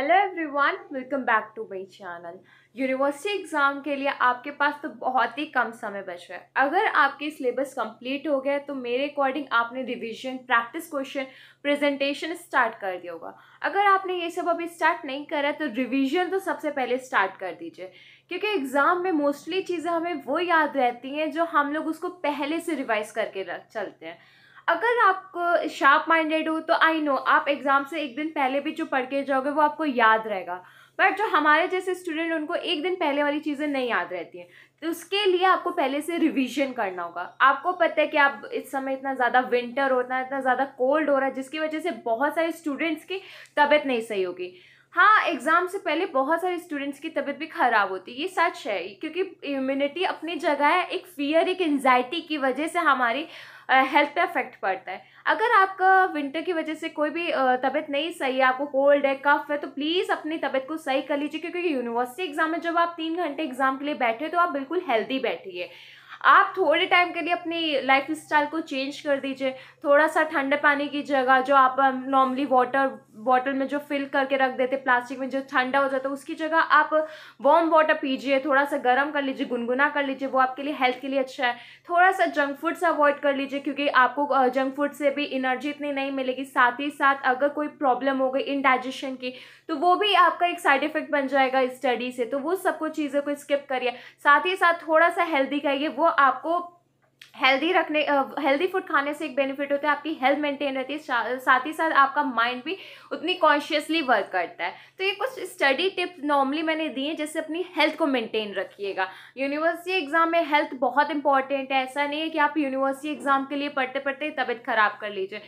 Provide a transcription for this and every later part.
hello everyone welcome back to my channel university exam के लिए आपके पास तो बहुत ही कम समय बच रहा है अगर आपके सिलेबस कंप्लीट हो गया तो मेरे अकॉर्डिंग आपने revision practice question presentation start कर दिया होगा अगर आपने ये सब अभी स्टार्ट नहीं करा तो रिवीजन तो सबसे पहले स्टार्ट कर दीजिए क्योंकि एग्ज़ाम में मोस्टली चीज़ें हमें वो याद रहती हैं जो हम लोग उसको पहले से रिवाइज़ करके रख चलते हैं अगर आप शार्प माइंडेड हो तो आई नो आप एग्ज़ाम से एक दिन पहले भी जो पढ़ के जाओगे वो आपको याद रहेगा बट जो हमारे जैसे स्टूडेंट उनको एक दिन पहले वाली चीज़ें नहीं याद रहती हैं तो उसके लिए आपको पहले से रिवीजन करना होगा आपको पता है कि आप इस समय इतना ज़्यादा विंटर होता है इतना ज़्यादा कोल्ड हो रहा है जिसकी वजह से बहुत सारे स्टूडेंट्स की तबीयत नहीं सही होगी हाँ एग्ज़ाम से पहले बहुत सारे स्टूडेंट्स की तबीयत भी ख़राब होती है ये सच है क्योंकि इम्यूनिटी अपनी जगह है एक फियर एक एनजाइटी की वजह से हमारी हेल्थ पे इफेक्ट पड़ता है अगर आपका विंटर की वजह से कोई भी तबीयत नहीं सही है आपको कोल्ड है कफ है तो प्लीज़ अपनी तबीयत को सही कर लीजिए क्योंकि यूनिवर्सिटी एग्ज़ाम में जब आप तीन घंटे एग्ज़ाम के लिए बैठे हो तो आप बिल्कुल हेल्दी बैठिए आप थोड़े टाइम के लिए अपनी लाइफ स्टाइल को चेंज कर दीजिए थोड़ा सा ठंडे पानी की जगह जो आप नॉर्मली वाटर बॉटल में जो फिल करके रख देते प्लास्टिक में जो ठंडा हो जाता है उसकी जगह आप वार्म वाटर पीजिए थोड़ा सा गर्म कर लीजिए गुनगुना कर लीजिए वो आपके लिए हेल्थ के लिए अच्छा है थोड़ा सा जंक फूड्स अवॉइड कर लीजिए क्योंकि आपको जंक uh, फूड से भी एनर्जी इतनी नहीं मिलेगी साथ ही साथ अगर कोई प्रॉब्लम हो गई इनडाइजेशन की तो वो भी आपका एक साइड इफेक्ट बन जाएगा स्टडी से तो वो सबको चीज़ों को स्किप करिए साथ ही साथ थोड़ा सा हेल्दी खाइए वो आपको हेल्दी रखने हेल्दी फूड खाने से एक बेनिफिट होता है आपकी हेल्थ मेंटेन रहती है साथ ही साथ आपका माइंड भी उतनी कॉन्शियसली वर्क करता है तो ये कुछ स्टडी टिप्स नॉर्मली मैंने दी हैं जैसे अपनी हेल्थ को मेंटेन रखिएगा यूनिवर्सिटी एग्ज़ाम में हेल्थ बहुत इंपॉर्टेंट है ऐसा नहीं है कि आप यूनिवर्सिटी एग्ज़ाम के लिए पढ़ते पढ़ते तबीयत ख़राब कर लीजिए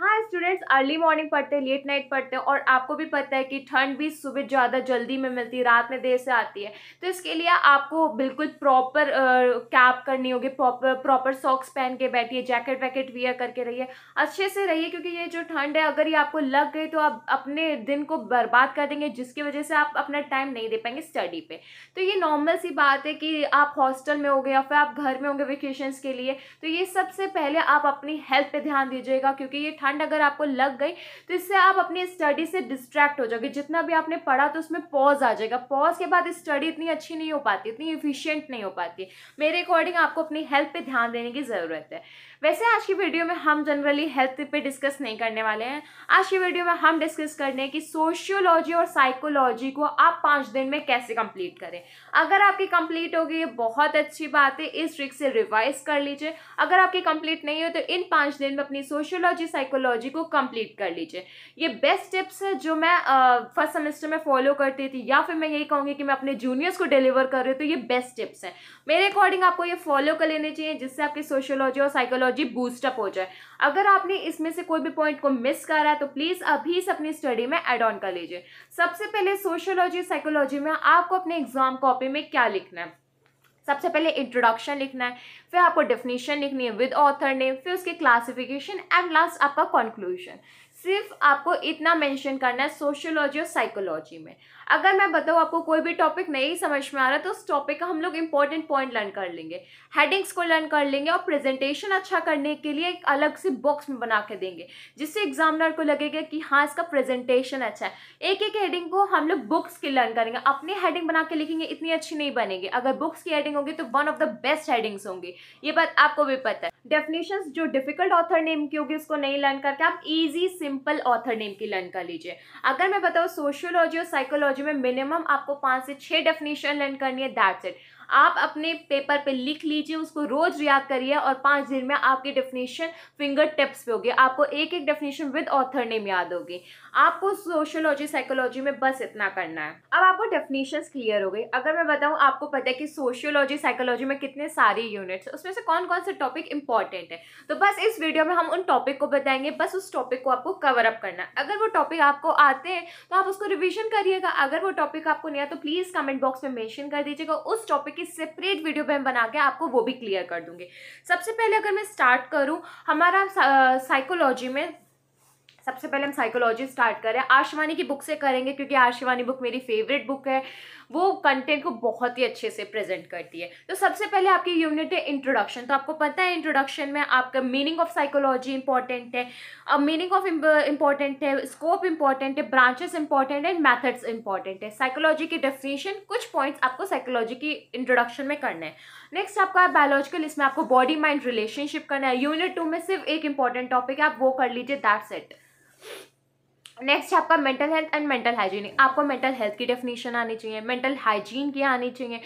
हाँ स्टूडेंट्स अर्ली मॉर्निंग पढ़ते हैं लेट नाइट पढ़ते हैं और आपको भी पता है कि ठंड भी सुबह ज़्यादा जल्दी में मिलती है रात में देर से आती है तो इसके लिए आपको बिल्कुल प्रॉपर कैप करनी होगी प्रॉपर प्रॉपर सॉक्स पहन के बैठिए जैकेट वैकेट वियर करके रहिए अच्छे से रहिए क्योंकि ये जो ठंड है अगर ये आपको लग गई तो आप अपने दिन को बर्बाद कर देंगे जिसकी वजह से आप अपना टाइम नहीं दे पाएंगे स्टडी पर तो ये नॉर्मल सी बात है कि आप हॉस्टल में हो गए या फिर आप घर में होंगे वेकेशन के लिए तो ये सबसे पहले आप अपनी हेल्थ पर ध्यान दीजिएगा क्योंकि ये ठंड ठंड अगर आपको लग गई तो इससे आप अपनी स्टडी से डिस्ट्रैक्ट हो जाओगे जितना भी आपने पढ़ा तो उसमें पॉज आ जाएगा पॉज के बाद स्टडी इतनी अच्छी नहीं हो पाती इतनी इफिशियंट नहीं हो पाती मेरे अकॉर्डिंग आपको अपनी हेल्थ पर ध्यान देने की ज़रूरत है वैसे आज की वीडियो में हम जनरली हेल्थ पे डिस्कस नहीं करने वाले हैं आज की वीडियो में हम डिस्कस करने हैं कि सोशियोलॉजी और साइकोलॉजी को आप पाँच दिन में कैसे कंप्लीट करें अगर आपकी कंप्लीट होगी ये बहुत अच्छी बात है इस ट्रिक से रिवाइज कर लीजिए अगर आपकी कंप्लीट नहीं हो तो इन पाँच दिन में अपनी सोशियोलॉजी साइकोलॉजी को कंप्लीट कर लीजिए ये बेस्ट टिप्स है जो मैं फर्स्ट सेमेस्टर में फॉलो करती थी या फिर मैं यही कहूँगी कि मैं अपने जूनियर्स को डिलीवर कर रही हूँ तो ये बेस्ट टिप्स हैं मेरे अकॉर्डिंग आपको ये फॉलो कर लेने चाहिए जिससे आपकी सोशियोलॉजी और साइकोलॉजी एनर्जी बूस्टअप हो जाए अगर आपने इसमें से कोई भी पॉइंट को मिस करा है तो प्लीज़ अभी इसे अपनी स्टडी में एड ऑन कर लीजिए सबसे पहले सोशोलॉजी साइकोलॉजी में आपको अपने एग्जाम कॉपी में क्या लिखना है सबसे पहले इंट्रोडक्शन लिखना है फिर आपको डेफिनेशन लिखनी है विद ऑथर नेम फिर उसके क्लासिफिकेशन एंड लास्ट आपका कंक्लूजन सिर्फ आपको इतना मेंशन करना है सोशियोलॉजी और साइकोलॉजी में अगर मैं बताऊँ आपको कोई भी टॉपिक नहीं समझ में आ रहा तो उस टॉपिक का हम लोग इंपॉर्टेंट पॉइंट लर्न कर लेंगे हेडिंग्स को लर्न कर लेंगे और प्रेजेंटेशन अच्छा करने के लिए एक अलग से बॉक्स में बना के देंगे जिससे एग्जामिनर को लगेगा कि हाँ इसका प्रेजेंटेशन अच्छा है एक एक हेडिंग को हम लोग बुक्स की लर्न करेंगे अपनी हेडिंग बना के लिखेंगे इतनी अच्छी नहीं बनेगी अगर बुक्स की हेडिंग होगी तो one of the best headings होंगी ये बात आपको भी पता है डेफिनेशन जो डिफिकल्ट ऑथर नेम की होगी उसको नहीं लर्न करके आप इजी सिंपल ऑथर नेम की लर्न कर लीजिए अगर मैं बताऊँ सोशियोलॉजी और साइकोलॉजी में मिनिमम आपको पांच से छह डेफिनेशन लर्न करनी है दैट्स इट आप अपने पेपर पे लिख लीजिए उसको रोज याद करिए और पांच दिन में आपकी डेफिनेशन फिंगर टिप्स पे होगी आपको एक एक डेफिनेशन विद ऑथर नेम याद होगी आपको सोशोलॉजी साइकोलॉजी में बस इतना करना है अब आपको डेफिनेशन क्लियर हो गई अगर मैं बताऊँ आपको पता है कि सोशियोलॉजी साइकोलॉजी में कितने सारे यूनिट्स उसमें से कौन कौन से टॉपिक इंपॉर्टेंट है तो बस इस वीडियो में हम उन टॉपिक को बताएंगे बस उस टॉपिक को आपको कवर अप करना है अगर वो टॉपिक आपको आते हैं तो आप उसको रिविजन करिएगा अगर वो टॉपिक आपको नहीं आता तो प्लीज़ कमेंट बॉक्स में मैंशन कर दीजिएगा उस टॉपिक एक सेपरेट वीडियो में बना के आपको वो भी क्लियर कर दूंगी सबसे पहले अगर मैं स्टार्ट करूँ हमारा साइकोलॉजी में सबसे पहले हम साइकोलॉजी स्टार्ट करें आशवानी की बुक से करेंगे क्योंकि आशवानी बुक मेरी फेवरेट बुक है वो कंटेंट को बहुत ही अच्छे से प्रेजेंट करती है तो सबसे पहले आपकी यूनिट है इंट्रोडक्शन तो आपको पता है इंट्रोडक्शन में आपका मीनिंग ऑफ साइकोलॉजी इंपॉर्टेंट है अब मीनिंग ऑफ इंपॉर्टेंट है स्कोप इंपॉर्टेंट है ब्रांचेस इंपॉर्टेंट है मैथड्स इंपॉर्टेंट है साइकोलॉजी की डेफिनेशन कुछ पॉइंट्स आपको साइकोलॉजी की इंट्रोडक्शन में करना है नेक्स्ट आपका बायोलॉजिकल इसमें आपको बॉडी माइंड रिलेशनशिप करना है यूनिट टू में सिर्फ एक इंपॉर्टेंट टॉपिक है आप वो कर लीजिए दैट्स इट नेक्स्ट है आपका mental health and mental hygiene आपको मेंटल हेल्थ की डेफिनेशन आनी चाहिए मेंटल हाइजीन की आनी चाहिए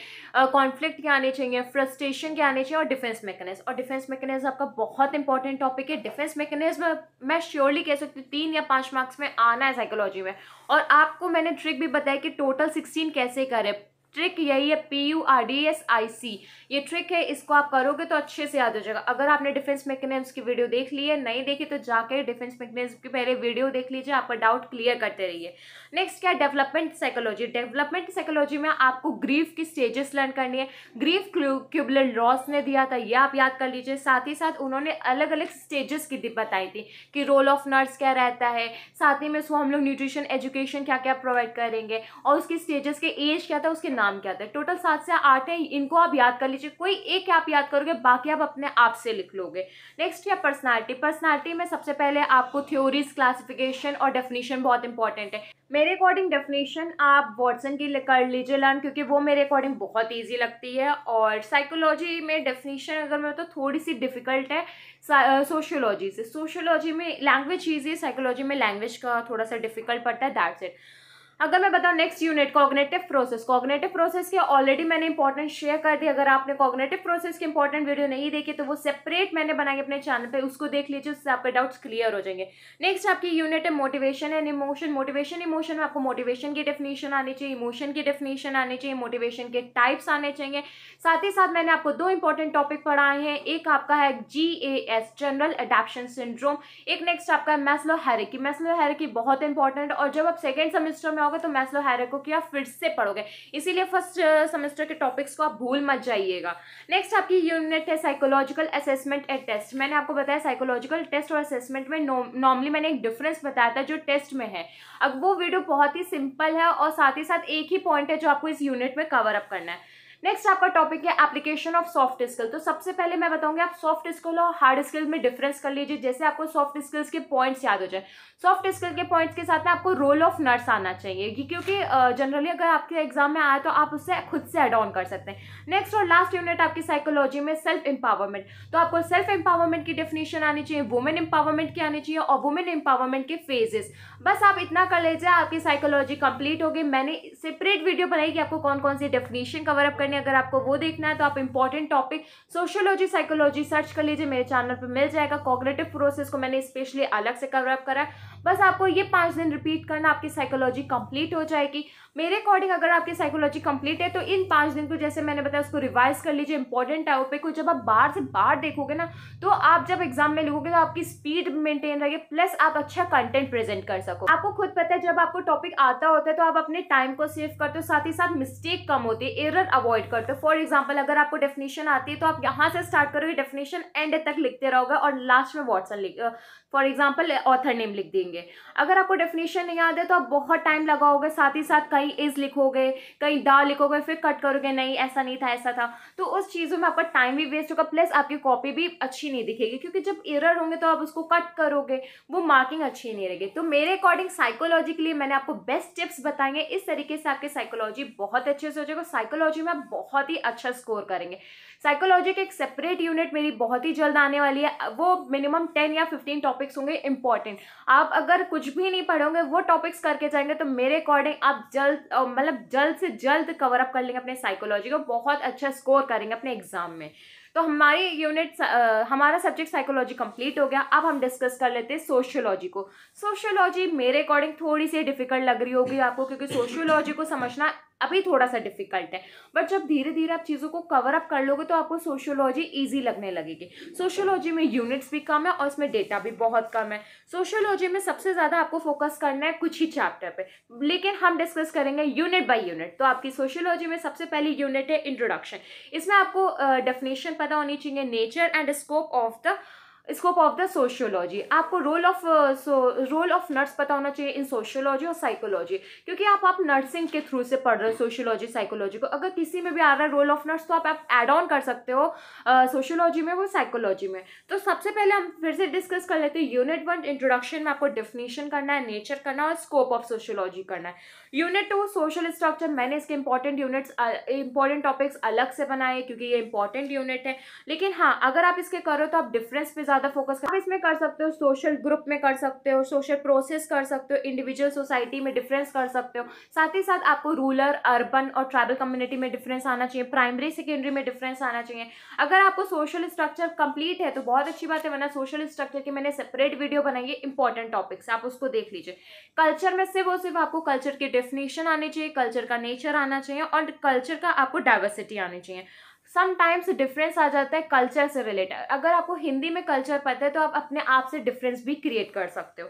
कॉन्फ्लिक्ट के आने चाहिए फ्रस्ट्रेशन के आने चाहिए और डिफेंस मैकेनिज्म और डिफेंस मैकेनिज्म आपका बहुत इंपॉर्टेंट टॉपिक है डिफेंस मैकेनिज्म मैं श्योरली कह सकती हूँ तीन या पाँच मार्क्स में आना है साइकोलॉजी में और आपको मैंने ट्रिक भी बताया कि टोटल सिक्सटीन कैसे करें ट्रिक यही है P U R D S I C ये ट्रिक है इसको आप करोगे तो अच्छे से याद हो जाएगा अगर आपने डिफेंस मैकेनिज्म की वीडियो देख ली है नहीं देखी तो जाकर डिफेंस मैकेनिज्म की पहले वीडियो देख लीजिए आपका डाउट क्लियर करते रहिए नेक्स्ट क्या डेवलपमेंट साइकोलॉजी डेवलपमेंट साइकोलॉजी में आपको ग्रीफ की स्टेजेस लर्न करनी है ग्रीफ क्यूबल रॉस ने दिया था यह आप याद कर लीजिए साथ ही साथ उन्होंने अलग अलग स्टेजेस की बताई थी कि रोल ऑफ नर्स क्या रहता है साथ ही में उसको हम लोग न्यूट्रिशन एजुकेशन क्या क्या प्रोवाइड करेंगे और उसकी स्टेजेस के एज क्या था उसके नाम क्या था टोटल सात से आठ है इनको आप याद कर लीजिए कोई एक आप याद करोगे बाकी आप अपने आप से लिख लोगे नेक्स्ट है पर्सनैलिटी पर्सनैलिटी में सबसे पहले आपको थ्योरीज क्लासिफिकेशन और डेफिनेशन बहुत इंपॉर्टेंट है मेरे अकॉर्डिंग डेफिनेशन आप वॉटसन की कर लीजिए लर्न क्योंकि वो मेरे अकॉर्डिंग बहुत ईजी लगती है और साइकोलॉजी में डेफिनेशन अगर मैं तो थोड़ी सी डिफिकल्ट है सोशोलॉजी से सोशोलॉजी में लैंग्वेज ईजी है साइकोलॉजी में लैंग्वेज का थोड़ा सा डिफिकल्ट पड़ता है दैट्स इट अगर मैं बताऊँ next unit cognitive process cognitive process के ऑलरेडी मैंने इंपॉर्टेंट शेयर कर दी अगर आपने कॉग्नेटिव प्रोसेस की इंपॉर्टेंट वीडियो नहीं देखी तो वो सेपरेट मैंने बनाई अपने चैनल पे उसको देख लीजिए उससे आपके डाउट्स क्लियर हो जाएंगे नेक्स्ट आपकी यूनिट है motivation and emotion motivation emotion में आपको मोटिवेशन की डेफिनेशन आनी चाहिए इमोशन की डेफिनेशन आनी चाहिए मोटिवेशन के टाइप्स आने चाहिए साथ ही साथ मैंने आपको दो इंपॉर्टेंट टॉपिक पढ़ाए हैं एक आपका है G A S general adaptation syndrome एक नेक्स्ट आपका है मैस्लो हैरिकी मैस्लो हैरिकी बहुत इंपॉर्टेंट और जब आप सेकेंड सेमेस्टर में रहा होगा तो मैस्लो हायरकोकी आप फिर से पढ़ोगे इसीलिए फर्स्ट सेमेस्टर uh, के टॉपिक्स को आप भूल मत जाइएगा नेक्स्ट आपकी यूनिट है साइकोलॉजिकल असेसमेंट एंड टेस्ट मैंने आपको बताया साइकोलॉजिकल टेस्ट और असेसमेंट में नॉर्मली मैंने एक डिफरेंस बताया था जो टेस्ट में है अब वो वीडियो बहुत ही सिंपल है और साथ ही साथ एक ही पॉइंट है जो आपको इस यूनिट में कवर अप करना है नेक्स्ट आपका टॉपिक है एप्लीकेशन ऑफ सॉफ्ट स्किल तो सबसे पहले मैं बताऊंगी आप सॉफ्ट स्किल और हार्ड स्किल में डिफरेंस कर लीजिए जैसे आपको सॉफ्ट स्किल्स के पॉइंट्स याद हो जाए सॉफ्ट स्किल के पॉइंट्स के साथ में आपको रोल ऑफ नर्स आना चाहिए क्योंकि जनरली अगर आपके एग्जाम में आया तो आप उससे खुद से एड ऑन कर सकते हैं नेक्स्ट और लास्ट यूनिट आपकी साइकोलॉजी में सेल्फ एम्पावरमेंट तो आपको सेल्फ एम्पावरमेंट की डेफिनेशन आनी चाहिए वुमेन एम्पावरमेंट की आनी चाहिए और वुमेन एम्पावरमेंट के फेजेस बस आप इतना कर लीजिए आपकी साइकोलॉजी कंप्लीट होगी मैंने सेपरेट वीडियो बनाई कि आपको कौन कौन सी डेफिनेशन कवरअप करने करनी करनी अगर आपको वो देखना है तो आप important topic sociology psychology search कर लीजिए मेरे चैनल पर मिल जाएगा कॉग्नेटिव प्रोसेस को मैंने स्पेशली अलग से कवरअप करा है बस आपको ये पाँच दिन रिपीट करना आपकी साइकोलॉजी कंप्लीट हो जाएगी मेरे अकॉर्डिंग अगर आपकी साइकोलॉजी कंप्लीट है तो इन पाँच दिन को जैसे मैंने बताया उसको रिवाइज कर लीजिए इंपॉर्टेंट टॉपिक को जब आप बाहर से बाहर देखोगे ना तो आप जब एग्जाम में लिखोगे तो आपकी स्पीड मेंटेन रहेगी प्लस आप अच्छा कंटेंट प्रेजेंट कर सको आपको खुद पता है जब आपको टॉपिक आता होता है तो आप अपने टाइम को सेव करते हो साथ ही साथ मिस्टेक कम होती है एरर अवॉइड करते हो फॉर एग्जाम्पल अगर आपको डेफिनेशन आती है तो आप यहाँ से स्टार्ट करोगे डेफिनेशन एंड तक लिखते रहोगे और लास्ट में व्हाट्सअप लिख फॉर एग्जाम्पल ऑथर नेम लिख देंगे देंगे अगर आपको डेफिनेशन नहीं आता है तो आप बहुत टाइम लगाओगे साथ ही साथ कहीं इज़ लिखोगे कहीं दा लिखोगे फिर कट करोगे नहीं ऐसा नहीं था ऐसा था तो उस चीज़ों में आपका टाइम भी वेस्ट होगा प्लस आपकी कॉपी भी अच्छी नहीं दिखेगी क्योंकि जब इरर होंगे तो आप उसको कट करोगे वो मार्किंग अच्छी नहीं रहेगी तो मेरे अकॉर्डिंग साइकोलॉजी लिए मैंने आपको बेस्ट टिप्स बताएंगे इस तरीके से आपकी साइकोलॉजी बहुत अच्छे से हो जाएगा साइकोलॉजी में आप बहुत ही अच्छा स्कोर करेंगे साइकोलॉजी की एक सेपरेट यूनिट मेरी बहुत ही जल्द आने वाली है वो मिनिमम टेन या फिफ्टीन टॉपिक्स होंगे इंपॉर्टेंट आप अगर कुछ भी नहीं पढ़ोगे वो टॉपिक्स करके जाएंगे तो मेरे अकॉर्डिंग आप जल्द मतलब जल्द से जल्द कवर अप कर लेंगे अपने साइकोलॉजी को बहुत अच्छा स्कोर करेंगे अपने एग्जाम में तो हमारी यूनिट हमारा सब्जेक्ट साइकोलॉजी कंप्लीट हो गया अब हम डिस्कस कर लेते हैं सोशियोलॉजी को सोशियोलॉजी मेरे अकॉर्डिंग थोड़ी सी डिफिकल्ट लग रही होगी आपको क्योंकि सोशियोलॉजी को समझना अभी थोड़ा सा डिफिकल्ट है बट जब धीरे धीरे आप चीज़ों को कवर अप कर लोगे तो आपको सोशोलॉजी ईजी लगने लगेगी सोशोलॉजी में यूनिट्स भी कम है और इसमें डेटा भी बहुत कम है सोशोलॉजी में सबसे ज़्यादा आपको फोकस करना है कुछ ही चैप्टर पर लेकिन हम डिस्कस करेंगे यूनिट बाई यूनिट तो आपकी सोशोलॉजी में सबसे पहली यूनिट है इंट्रोडक्शन इसमें आपको डेफिनेशन uh, पता होनी चाहिए nature and scope of the scope of the sociology आपको role of role of nurse पता होना चाहिए इन सोशियोलॉजी और साइकोलॉजी क्योंकि आप आप नर्सिंग के थ्रू से पढ़ रहे हो सोशियोलॉजी साइकोलॉजी को अगर किसी में भी आ रहा है रोल ऑफ नर्स तो आप आप एड ऑन कर सकते हो सोशियोलॉजी uh, में वो साइकोलॉजी में तो सबसे पहले हम फिर से डिस्कस कर लेते हैं यूनिट वन इंट्रोडक्शन में आपको डिफिनेशन करना है नेचर करना और स्कोप ऑफ सोशियोलॉजी करना है यूनिट टू सोशल स्ट्रक्चर मैंने इसके इंपॉर्टेंट यूनिट्स इंपॉर्टेंट टॉपिक्स अलग से बनाए क्योंकि ये इंपॉर्टेंट यूनिट है लेकिन हाँ अगर आप इसके करो तो आप डिफरेंस पे ज़्यादा फोकस कर आप इसमें कर सकते हो सोशल ग्रुप में कर सकते हो सोशल प्रोसेस कर सकते हो इंडिविजुअल सोसाइटी में डिफरेंस कर सकते हो साथ ही साथ आपको रूरल अर्बन और ट्राइबल कम्युनिटी में डिफरेंस आना चाहिए प्राइमरी सेकेंडरी में डिफरेंस आना चाहिए अगर आपको सोशल स्ट्रक्चर कंप्लीट है तो बहुत अच्छी बात है वरना सोशल स्ट्रक्चर की मैंने सेपरेट वीडियो बनाई है इंपॉर्टेंट टॉपिक्स आप उसको देख लीजिए कल्चर में सिर्फ और सिर्फ आपको कल्चर की डेफिनेशन आनी चाहिए कल्चर का नेचर आना चाहिए और कल्चर का आपको डाइवर्सिटी आनी चाहिए समटाइम्स डिफरेंस आ जाता है कल्चर से रिलेटेड अगर आपको हिंदी में कल्चर पता है तो आप अपने आप से डिफरेंस भी क्रिएट कर सकते हो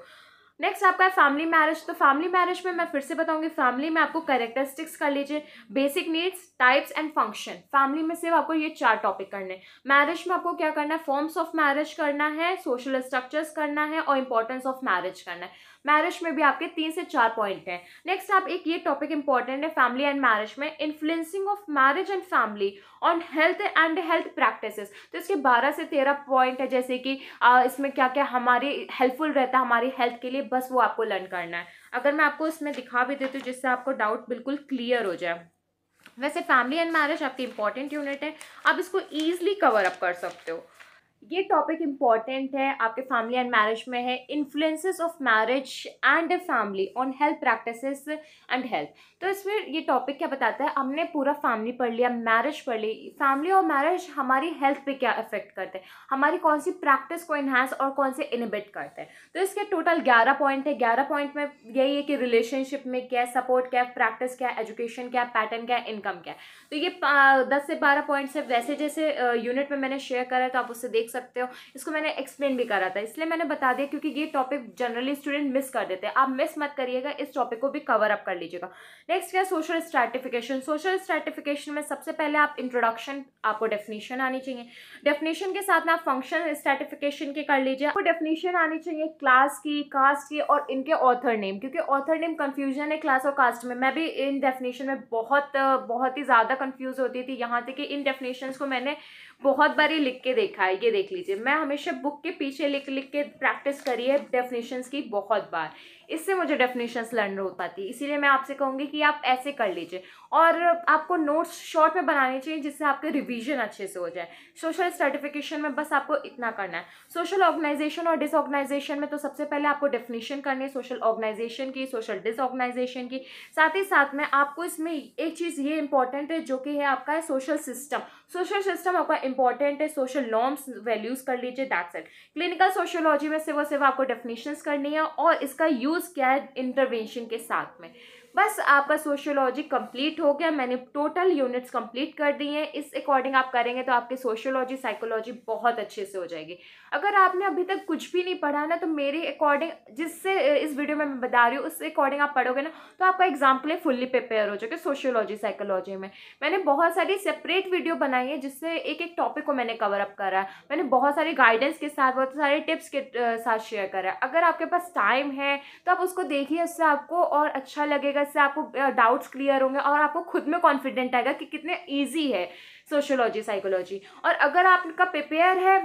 नेक्स्ट आपका है फैमिली मैरिज तो फैमिली मैरिज में मैं फिर से बताऊंगी फैमिली में आपको कैरेक्टरिस्टिक्स कर लीजिए basic needs types and function family में सिर्फ आपको ये चार टॉपिक करने हैं मैरिज में आपको क्या करना है फॉर्म्स ऑफ मैरिज करना है सोशल स्ट्रक्चर्स करना है और इंपॉर्टेंस ऑफ मैरिज करना है मैरिज में भी आपके तीन से चार पॉइंट हैं नेक्स्ट आप एक ये टॉपिक इंपॉर्टेंट है फैमिली एंड मैरिज में influencing of marriage and family on health and health practices तो इसके बारह से तेरह पॉइंट है जैसे कि आ, इसमें क्या क्या हमारी हेल्पफुल रहता है हमारी हेल्थ के लिए बस वो आपको लर्न करना है अगर मैं आपको इसमें दिखा भी देती हूँ जिससे आपको डाउट बिल्कुल क्लियर हो जाए वैसे फैमिली एंड मैरिज आपकी इंपॉर्टेंट यूनिट है आप इसको ईजिली कवर अप कर सकते हो ये टॉपिक इम्पॉर्टेंट है आपके फैमिली एंड मैरिज में है influences of marriage and a family on health practices and health तो इसमें ये टॉपिक क्या बताता है हमने पूरा फैमिली पढ़ लिया मैरिज पढ़ ली फैमिली और मैरिज हमारी हेल्थ पे क्या इफेक्ट करते हैं हमारी कौन सी प्रैक्टिस को इन्हांस और कौन से इनिबिट करते हैं तो इसके टोटल ग्यारह पॉइंट है ग्यारह पॉइंट में यही है कि रिलेशनशिप में क्या सपोर्ट क्या प्रैक्टिस क्या है एजुकेशन क्या पैटर्न क्या है इनकम क्या तो ये दस से बारह पॉइंट्स है वैसे जैसे यूनिट में मैंने शेयर करा है तो आप उससे देख सकते हो इसको मैंने एक्सप्लेन भी करा था इसलिए मैंने बता दिया क्योंकि ये टॉपिक जनरली स्टूडेंट मिस कर देते हैं आप मिस मत करिएगा इस टॉपिक को भी कवर अप कर लीजिएगा नेक्स्ट क्या सोशल स्ट्रेटिफिकेशन सोशल स्ट्रेटिफिकेशन में सबसे पहले आप इंट्रोडक्शन आपको डेफिनेशन आनी चाहिए डेफिनेशन के साथ में आप फंक्शन स्ट्रेटिफिकेशन के कर लीजिए आपको डेफिनेशन आनी चाहिए क्लास की कास्ट की और इनके ऑथर नेम क्योंकि ऑथर नेम कन्फ्यूजन है क्लास और कास्ट में मैं भी इन डेफिनेशन में बहुत बहुत ही ज़्यादा कन्फ्यूज़ होती थी यहाँ तक कि इन डेफिनेशन को मैंने बहुत बारी लिख के देखा है ये देख लीजिए मैं हमेशा बुक के पीछे लिख लिख के प्रैक्टिस करी है डेफिनेशंस की बहुत बार इससे मुझे डेफिनेशंस लर्न हो पाती इसीलिए मैं आपसे कहूँगी कि आप ऐसे कर लीजिए और आपको नोट्स शॉर्ट में बनाने चाहिए जिससे आपके रिवीजन अच्छे से हो जाए सोशल सर्टिफिकेशन में बस आपको इतना करना है सोशल ऑर्गेनाइजेशन और डिसऑर्गेनाइजेशन में तो सबसे पहले आपको डेफिनेशन करनी है सोशल ऑर्गेनाइजेशन की सोशल डिसऑर्गेनाइजेशन की साथ ही साथ में आपको इसमें एक चीज़ ये इंपॉर्टेंट है जो कि है आपका है सोशल सिस्टम सोशल सिस्टम आपका इंपॉर्टेंट है सोशल नॉर्म्स वैल्यूज़ कर लीजिए दैट्स इट क्लिनिकल सोशोलॉजी में सिर्फ सिर्फ आपको डेफिनेशन करनी है और इसका यूज यूज़ किया है इंटरवेंशन के साथ में बस आपका सोशियोलॉजी कंप्लीट हो गया मैंने टोटल यूनिट्स कंप्लीट कर दी हैं इस अकॉर्डिंग आप करेंगे तो आपकी सोशियोलॉजी साइकोलॉजी बहुत अच्छे से हो जाएगी अगर आपने अभी तक कुछ भी नहीं पढ़ा ना तो मेरे अकॉर्डिंग जिससे इस वीडियो में मैं बता रही हूँ उस अकॉर्डिंग आप पढ़ोगे ना तो आपका एग्जाम के लिए फुल्ली प्रिपेयर हो जाएगा सोशियोलॉजी साइकोलॉजी में मैंने बहुत सारी सेपरेट वीडियो बनाई है जिससे एक एक टॉपिक को मैंने कवर अप करा है मैंने बहुत सारे गाइडेंस के साथ बहुत सारे टिप्स के साथ शेयर करा है अगर आपके पास टाइम है तो आप उसको देखिए उससे आपको और अच्छा लगेगा तरह से आपको डाउट्स क्लियर होंगे और आपको खुद में कॉन्फिडेंट आएगा कि कितने ईजी है सोशोलॉजी साइकोलॉजी और अगर आपका प्रिपेयर है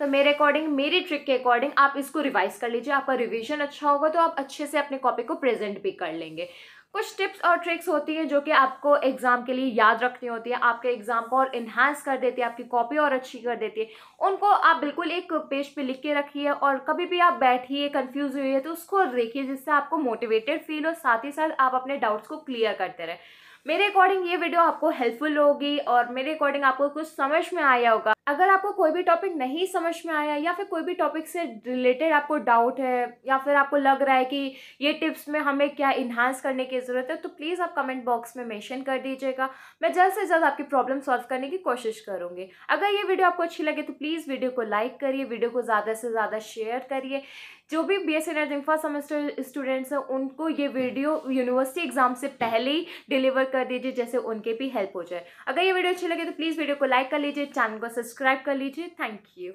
तो मेरे अकॉर्डिंग मेरी ट्रिक के अकॉर्डिंग आप इसको रिवाइज कर लीजिए आपका रिविजन अच्छा होगा तो आप अच्छे से अपने कॉपी को प्रेजेंट भी कर लेंगे कुछ टिप्स और ट्रिक्स होती हैं जो कि आपको एग्ज़ाम के लिए याद रखनी होती है आपके एग्ज़ाम को और इन्हांस कर देती है आपकी कॉपी और अच्छी कर देती है उनको आप बिल्कुल एक पेज पे लिख के रखिए और कभी भी आप बैठिए कंफ्यूज हुई है तो उसको देखिए जिससे आपको मोटिवेटेड फील हो साथ ही साथ आप अपने डाउट्स को क्लियर करते रहे मेरे अकॉर्डिंग ये वीडियो आपको हेल्पफुल होगी और मेरे अकॉर्डिंग आपको कुछ समझ में आया होगा अगर आपको कोई भी टॉपिक नहीं समझ में आया या फिर कोई भी टॉपिक से रिलेटेड आपको डाउट है या फिर आपको लग रहा है कि ये टिप्स में हमें क्या इन्हांस करने की ज़रूरत है तो प्लीज़ आप कमेंट बॉक्स में मेंशन कर दीजिएगा मैं जल्द से जल्द आपकी प्रॉब्लम सॉल्व करने की कोशिश करूँगी अगर ये वीडियो आपको अच्छी लगे तो प्लीज़ वीडियो को लाइक करिए वीडियो को ज़्यादा से ज़्यादा शेयर करिए जो भी B S N first semester students हैं उनको ये वीडियो यूनिवर्सिटी एग्जाम से पहले ही डिलीवर कर दीजिए जैसे उनके भी हेल्प हो जाए अगर ये वीडियो अच्छी लगे तो प्लीज़ वीडियो को लाइक कर लीजिए चैनल को सब्सक्राइब सब्सक्राइब कर लीजिए थैंक यू